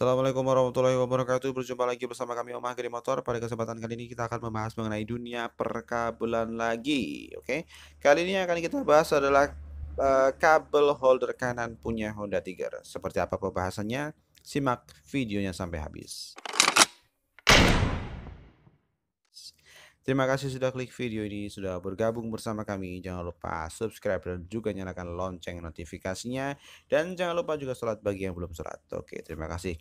Assalamualaikum warahmatullahi wabarakatuh. Berjumpa lagi bersama kami Om Agri Motor. Pada kesempatan kali ini kita akan membahas mengenai dunia perkabelan lagi, oke? Okay? Kali ini yang akan kita bahas adalah uh, kabel holder kanan punya Honda Tiger. Seperti apa pembahasannya? Simak videonya sampai habis. Terima kasih sudah klik video ini, sudah bergabung bersama kami. Jangan lupa subscribe dan juga nyalakan lonceng notifikasinya. Dan jangan lupa juga sholat bagi yang belum sholat. Oke, terima kasih.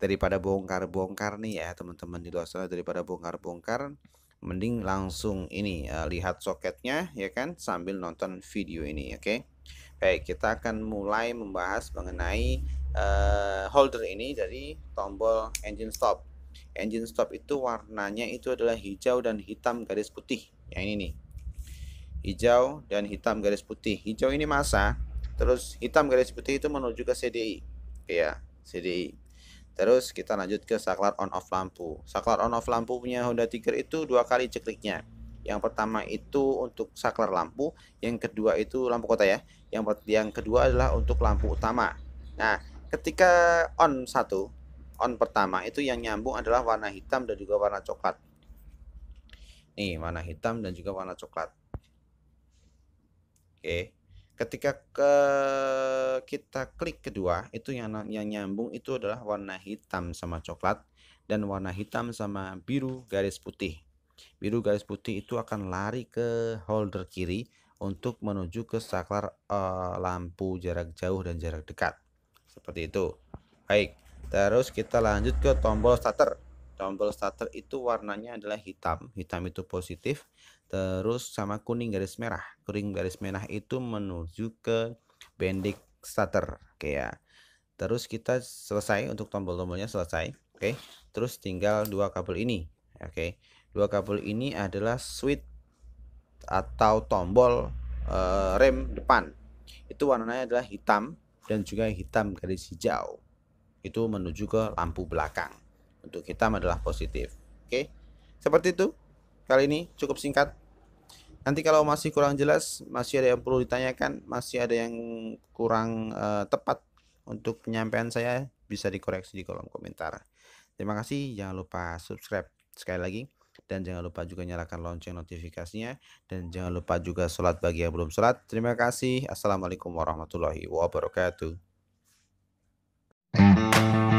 Daripada bongkar-bongkar nih ya teman-teman di luar sana, daripada bongkar-bongkar, mending langsung ini uh, lihat soketnya ya kan sambil nonton video ini. Oke, baik kita akan mulai membahas mengenai uh, holder ini dari tombol engine stop engine stop itu warnanya itu adalah hijau dan hitam garis putih yang ini nih hijau dan hitam garis putih hijau ini masa terus hitam garis putih itu menuju ke CDI ya CDI terus kita lanjut ke saklar on off lampu saklar on off lampu punya Honda Tiger itu dua kali cekliknya yang pertama itu untuk saklar lampu yang kedua itu lampu kota ya yang yang kedua adalah untuk lampu utama nah ketika on satu on pertama itu yang nyambung adalah warna hitam dan juga warna coklat. Nih, warna hitam dan juga warna coklat. Oke. Ketika ke kita klik kedua, itu yang yang nyambung itu adalah warna hitam sama coklat dan warna hitam sama biru garis putih. Biru garis putih itu akan lari ke holder kiri untuk menuju ke saklar uh, lampu jarak jauh dan jarak dekat. Seperti itu. Baik. Terus kita lanjut ke tombol starter. Tombol starter itu warnanya adalah hitam. Hitam itu positif. Terus sama kuning garis merah. Kuning garis merah itu menuju ke bendik starter. Oke ya. Terus kita selesai untuk tombol-tombolnya selesai. Oke. Terus tinggal dua kabel ini. Oke. Dua kabel ini adalah switch atau tombol uh, rem depan. Itu warnanya adalah hitam dan juga hitam garis hijau itu menuju ke lampu belakang. Untuk kita adalah positif. Oke. Seperti itu. Kali ini cukup singkat. Nanti kalau masih kurang jelas, masih ada yang perlu ditanyakan, masih ada yang kurang uh, tepat untuk penyampaian saya bisa dikoreksi di kolom komentar. Terima kasih, jangan lupa subscribe sekali lagi dan jangan lupa juga nyalakan lonceng notifikasinya dan jangan lupa juga sholat bagi yang belum sholat. Terima kasih. Assalamualaikum warahmatullahi wabarakatuh. Thank mm. you.